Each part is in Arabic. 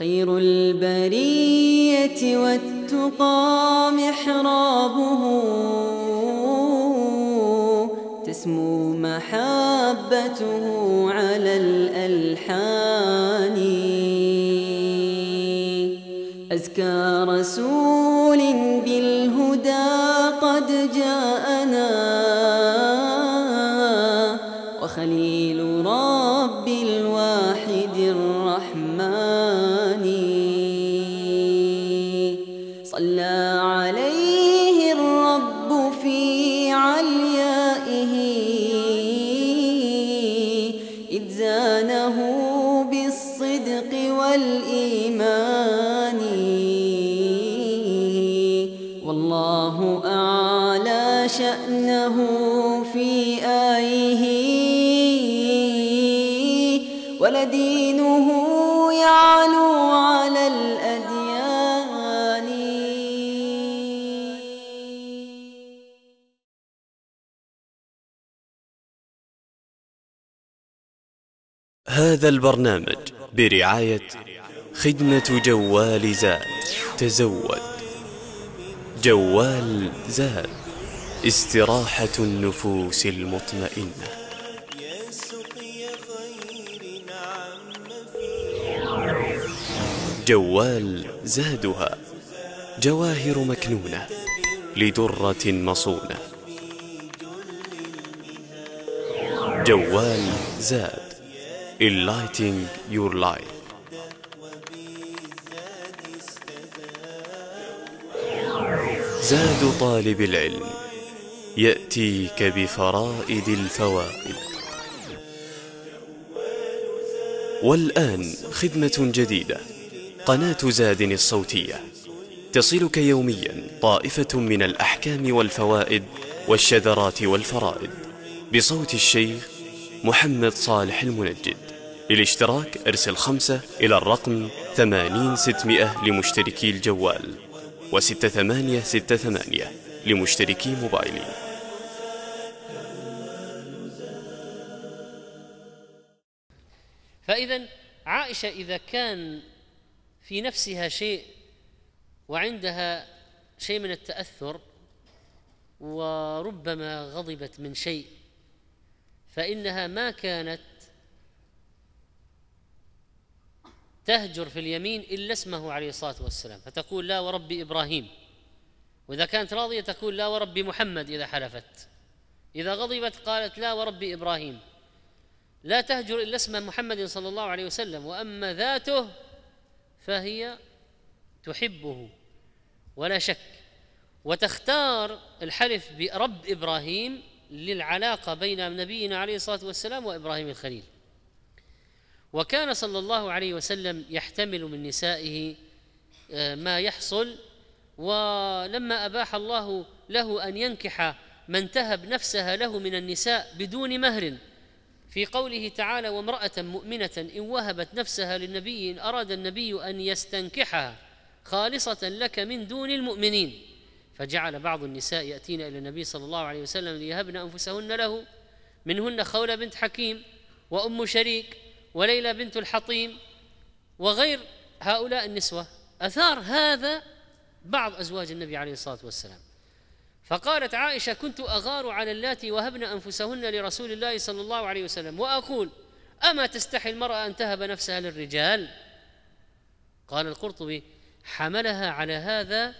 خير البرية والتقى محرابه تسمو محبته على الألحان أزكى رسول بالهدى قد جاءنا وخليل عليه الرب في عليائه إذ زانه بالصدق والإيمان والله أعلى شأنه في آيه ولدينه يعلم هذا البرنامج برعاية خدمة جوال زاد تزود جوال زاد استراحة النفوس المطمئنة جوال زادها جواهر مكنونة لدرة مصونة جوال زاد Enlighting Your Life زاد طالب العلم يأتيك بفرائد الفوائد والآن خدمة جديدة قناة زاد الصوتية تصلك يوميا طائفة من الأحكام والفوائد والشذرات والفرائد بصوت الشيخ محمد صالح المنجد للاشتراك ارسل خمسة إلى الرقم ستمائة لمشتركي الجوال و ثمانية لمشتركي موبايلي فإذا عائشة إذا كان في نفسها شيء وعندها شيء من التأثر وربما غضبت من شيء فإنها ما كانت تهجر في اليمين إلا اسمه عليه الصلاة والسلام فتقول لا ورب إبراهيم وإذا كانت راضية تقول لا ورب محمد إذا حلفت إذا غضبت قالت لا ورب إبراهيم لا تهجر إلا اسم محمد صلى الله عليه وسلم وأما ذاته فهي تحبه ولا شك وتختار الحلف برب إبراهيم للعلاقة بين نبينا عليه الصلاة والسلام وإبراهيم الخليل وكان صلى الله عليه وسلم يحتمل من نسائه آه، ما يحصل ولما اباح الله له ان ينكح من تهب نفسها له من النساء بدون مهر في قوله تعالى وامراه مؤمنه ان وهبت نفسها للنبي ان اراد النبي ان يستنكحها خالصه لك من دون المؤمنين فجعل بعض النساء ياتين الى النبي صلى الله عليه وسلم ليهبن انفسهن له منهن خوله بنت حكيم وام شريك وليلى بنت الحطيم وغير هؤلاء النسوة أثار هذا بعض أزواج النبي عليه الصلاة والسلام فقالت عائشة كنت أغار على اللاتي وهبن أنفسهن لرسول الله صلى الله عليه وسلم وأقول أما تستحي المرأة أن تهب نفسها للرجال قال القرطبي حملها على هذا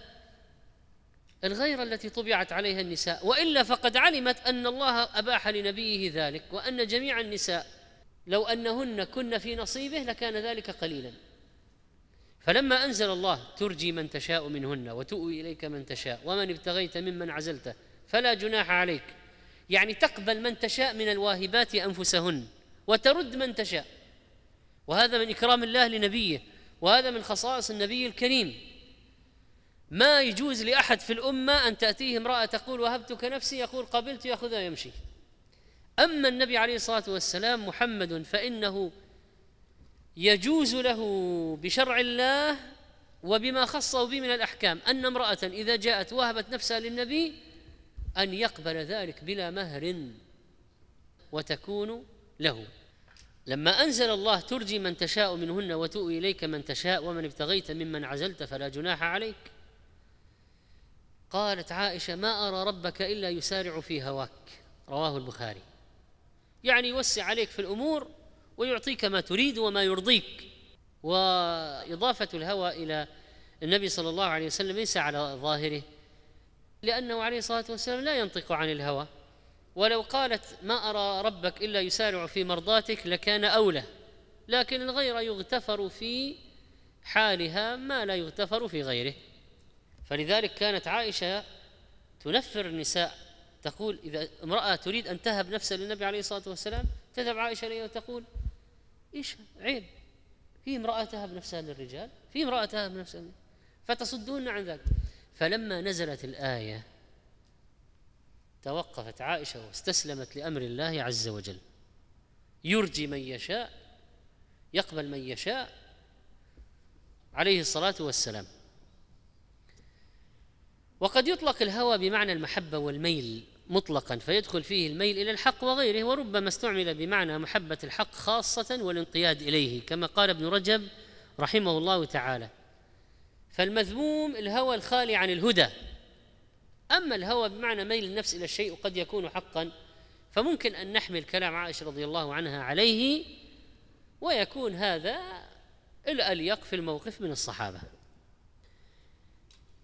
الغيرة التي طبعت عليها النساء وإلا فقد علمت أن الله أباح لنبيه ذلك وأن جميع النساء لو أنهن كن في نصيبه لكان ذلك قليلا فلما أنزل الله ترجي من تشاء منهن وتؤوي إليك من تشاء ومن ابتغيت ممن عزلته فلا جناح عليك يعني تقبل من تشاء من الواهبات أنفسهن وترد من تشاء وهذا من إكرام الله لنبيه وهذا من خصائص النبي الكريم ما يجوز لأحد في الأمة أن تأتيه امرأة تقول وهبتك نفسي يقول قبلت يأخذها ويمشي أما النبي عليه الصلاة والسلام محمد فإنه يجوز له بشرع الله وبما خصه به من الأحكام أن امرأة إذا جاءت وهبت نفسها للنبي أن يقبل ذلك بلا مهر وتكون له لما أنزل الله ترجي من تشاء منهن وتؤوي إليك من تشاء ومن ابتغيت ممن عزلت فلا جناح عليك قالت عائشة ما أرى ربك إلا يسارع في هواك رواه البخاري يعني يوسع عليك في الامور ويعطيك ما تريد وما يرضيك واضافه الهوى الى النبي صلى الله عليه وسلم ليس على ظاهره لانه عليه الصلاه والسلام لا ينطق عن الهوى ولو قالت ما ارى ربك الا يسارع في مرضاتك لكان اولى لكن الغير يغتفر في حالها ما لا يغتفر في غيره فلذلك كانت عائشه تنفر النساء تقول إذا امرأة تريد أن تهب نفسها للنبي عليه الصلاة والسلام تذهب عائشة إليها وتقول إيش عيب في امرأة تهب نفسها للرجال في امرأة تهب نفسها فتصدون عن ذلك فلما نزلت الآية توقفت عائشة واستسلمت لأمر الله عز وجل يرجي من يشاء يقبل من يشاء عليه الصلاة والسلام وقد يطلق الهوى بمعنى المحبة والميل مطلقا فيدخل فيه الميل الى الحق وغيره وربما استعمل بمعنى محبه الحق خاصه والانقياد اليه كما قال ابن رجب رحمه الله تعالى فالمذموم الهوى الخالي عن الهدى اما الهوى بمعنى ميل النفس الى الشيء وقد يكون حقا فممكن ان نحمل كلام عائشه رضي الله عنها عليه ويكون هذا الاليق في الموقف من الصحابه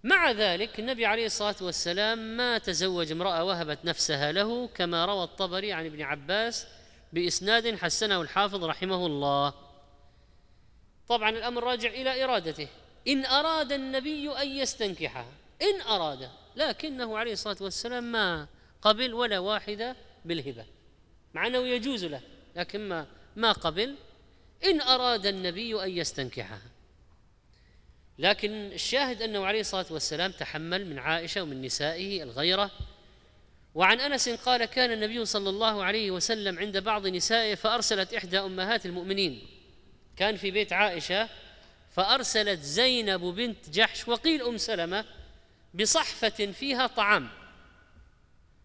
مع ذلك النبي عليه الصلاه والسلام ما تزوج امراه وهبت نفسها له كما روى الطبري عن ابن عباس باسناد حسنه الحافظ رحمه الله طبعا الامر راجع الى ارادته ان اراد النبي ان يستنكحها ان اراد لكنه عليه الصلاه والسلام ما قبل ولا واحده بالهبه مع انه يجوز له لكن ما ما قبل ان اراد النبي ان يستنكحها لكن الشاهد انه عليه الصلاه والسلام تحمل من عائشه ومن نسائه الغيره وعن انس قال كان النبي صلى الله عليه وسلم عند بعض نسائه فارسلت احدى امهات المؤمنين كان في بيت عائشه فارسلت زينب بنت جحش وقيل ام سلمه بصحفه فيها طعام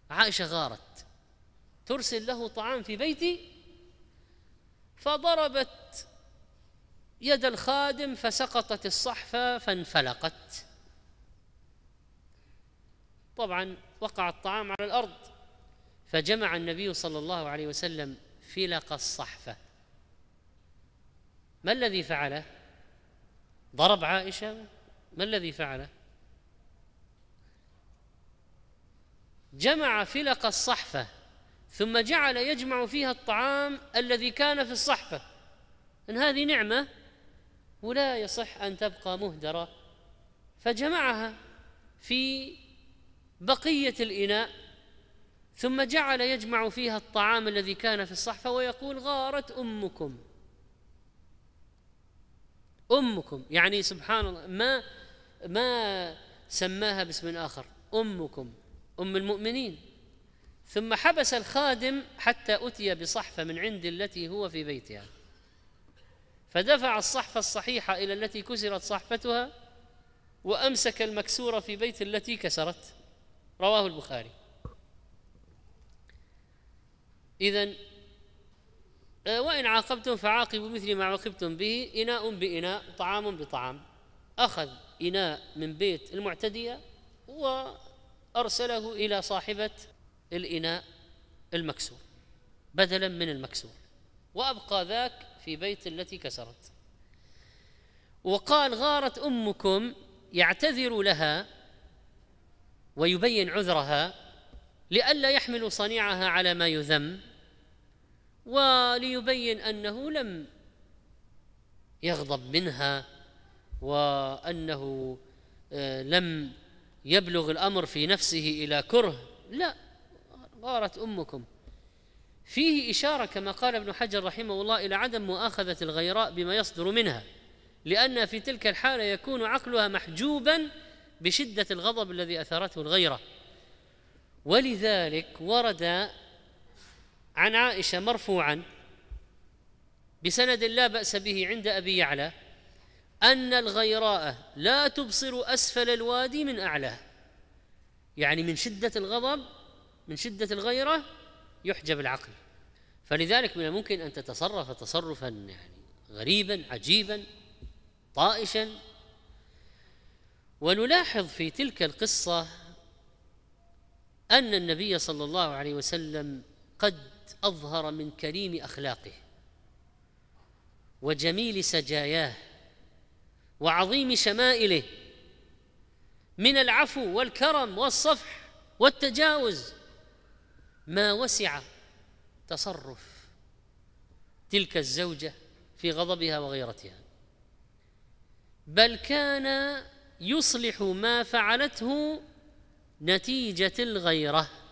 عائشه غارت ترسل له طعام في بيتي فضربت يد الخادم فسقطت الصحفة فانفلقت طبعا وقع الطعام على الأرض فجمع النبي صلى الله عليه وسلم فلق الصحفة ما الذي فعله ضرب عائشة ما الذي فعله جمع فلق الصحفة ثم جعل يجمع فيها الطعام الذي كان في الصحفة إن هذه نعمة ولا يصح أن تبقى مهدرة فجمعها في بقية الإناء ثم جعل يجمع فيها الطعام الذي كان في الصحفة ويقول غارت أمكم أمكم يعني سبحان الله ما ما سماها باسم آخر أمكم أم المؤمنين ثم حبس الخادم حتى أتي بصحفة من عند التي هو في بيتها فدفع الصحف الصحيحة إلى التي كسرت صحفتها وأمسك المكسورة في بيت التي كسرت رواه البخاري إذا آه، وإن عاقبتم فعاقبوا مثل ما عوقبتم به إناء بإناء طعام بطعام أخذ إناء من بيت المعتدية وأرسله إلى صاحبة الإناء المكسور بدلا من المكسور وأبقى ذاك في بيت التي كسرت وقال غارت امكم يعتذر لها ويبين عذرها لئلا يحمل صنيعها على ما يذم وليبين انه لم يغضب منها وانه آه، لم يبلغ الامر في نفسه الى كره لا غارت امكم فيه إشارة كما قال ابن حجر رحمه الله إلى عدم مؤاخذة الغيراء بما يصدر منها لأن في تلك الحالة يكون عقلها محجوبا بشدة الغضب الذي أثارته الغيرة ولذلك ورد عن عائشة مرفوعا بسند لا بأس به عند أبي يعلى أن الغيراء لا تبصر أسفل الوادي من أعلاه يعني من شدة الغضب من شدة الغيرة يحجب العقل فلذلك من الممكن أن تتصرف تصرفا يعني غريبا عجيبا طائشا ونلاحظ في تلك القصة أن النبي صلى الله عليه وسلم قد أظهر من كريم أخلاقه وجميل سجاياه وعظيم شمائله من العفو والكرم والصفح والتجاوز ما وسع تصرف تلك الزوجه في غضبها وغيرتها بل كان يصلح ما فعلته نتيجه الغيره